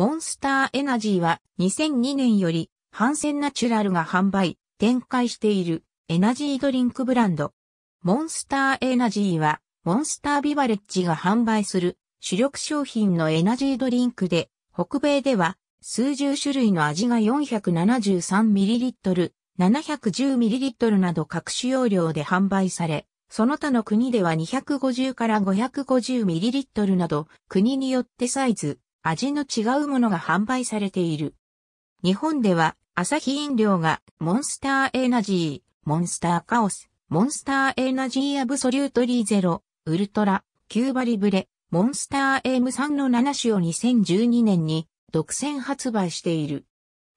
モンスターエナジーは2002年よりハンセンナチュラルが販売、展開しているエナジードリンクブランド。モンスターエナジーはモンスタービバレッジが販売する主力商品のエナジードリンクで北米では数十種類の味が 473ml、710ml など各種容量で販売され、その他の国では250から 550ml など国によってサイズ、味の違うものが販売されている。日本では、朝日飲料が、モンスターエナジー、モンスターカオス、モンスターエナジーアブソリュートリーゼロ、ウルトラ、キューバリブレ、モンスター a ム3の7種を2012年に独占発売している。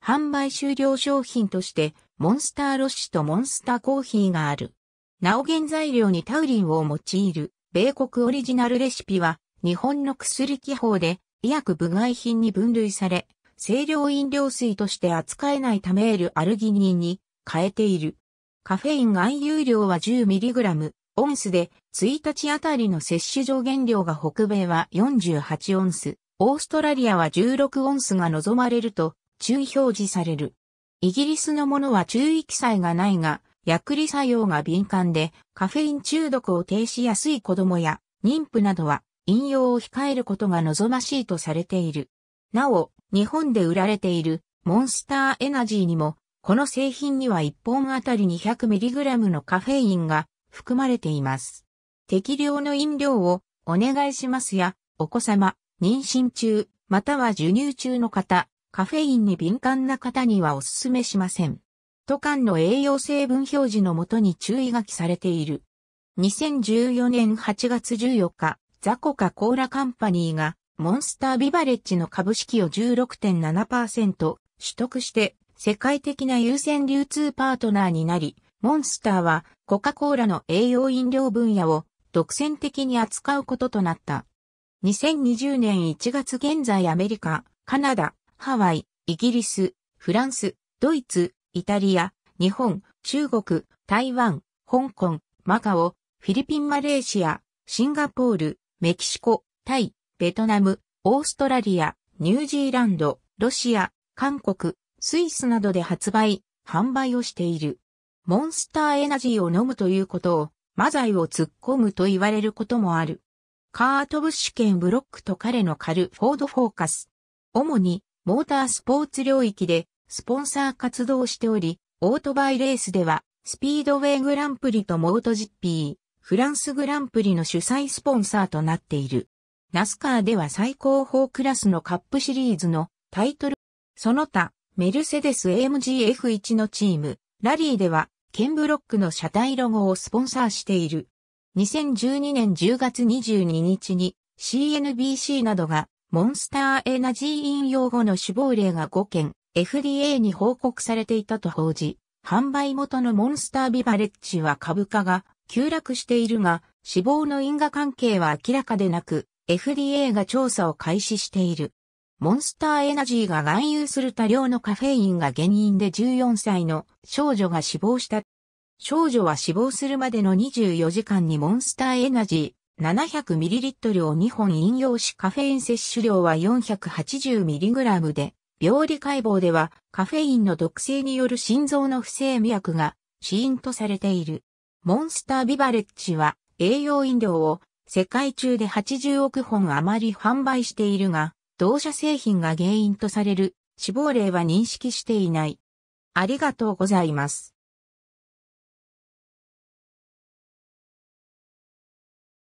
販売終了商品として、モンスターロッシュとモンスターコーヒーがある。なお原材料にタウリンを用いる、米国オリジナルレシピは、日本の薬気泡で、医薬部外品に分類され、清涼飲料水として扱えないためエルアルギニンに変えている。カフェイン含有量は 10mg、オンスで、1日あたりの摂取上限量が北米は48オンス、オーストラリアは16オンスが望まれると注意表示される。イギリスのものは注意記載がないが、薬理作用が敏感で、カフェイン中毒を停止やすい子供や妊婦などは引用を控えることが望ましいとされている。なお、日本で売られているモンスターエナジーにも、この製品には1本あたり 200mg のカフェインが含まれています。適量の飲料をお願いしますや、お子様、妊娠中、または授乳中の方、カフェインに敏感な方にはお勧めしません。都間の栄養成分表示のもとに注意書きされている。2014年8月14日、ザコカ・コーラカンパニーが、モンスタービバレッジの株式を16.7%取得して、世界的な優先流通パートナーになり、モンスターはコカ・コーラの栄養飲料分野を独占的に扱うこととなった。2020年1月現在アメリカ、カナダ、ハワイ、イギリス、フランス、ドイツ、イタリア、日本、中国、台湾、香港、マカオ、フィリピン、マレーシア、シンガポール、メキシコ、タイ、ベトナム、オーストラリア、ニュージーランド、ロシア、韓国、スイスなどで発売、販売をしている。モンスターエナジーを飲むということを、マザイを突っ込むと言われることもある。カートブッシュ兼ブロックと彼のカルフォードフォーカス。主に、モータースポーツ領域で、スポンサー活動しており、オートバイレースでは、スピードウェイグランプリとモートジッピー。フランスグランプリの主催スポンサーとなっている。ナスカーでは最高峰クラスのカップシリーズのタイトル、その他、メルセデス AMG F1 のチーム、ラリーでは、ケンブロックの車体ロゴをスポンサーしている。2012年10月22日に CNBC などがモンスターエナジー飲用後の死亡例が5件 FDA に報告されていたと報じ、販売元のモンスタービバレッジは株価が急落しているが、死亡の因果関係は明らかでなく、FDA が調査を開始している。モンスターエナジーが含有する多量のカフェインが原因で14歳の少女が死亡した。少女は死亡するまでの24時間にモンスターエナジー 700ml を2本飲用しカフェイン摂取量は 480mg で、病理解剖ではカフェインの毒性による心臓の不整脈が死因とされている。モンスタービバレッジは栄養飲料を世界中で80億本余り販売しているが、同社製品が原因とされる死亡例は認識していない。ありがとうございます。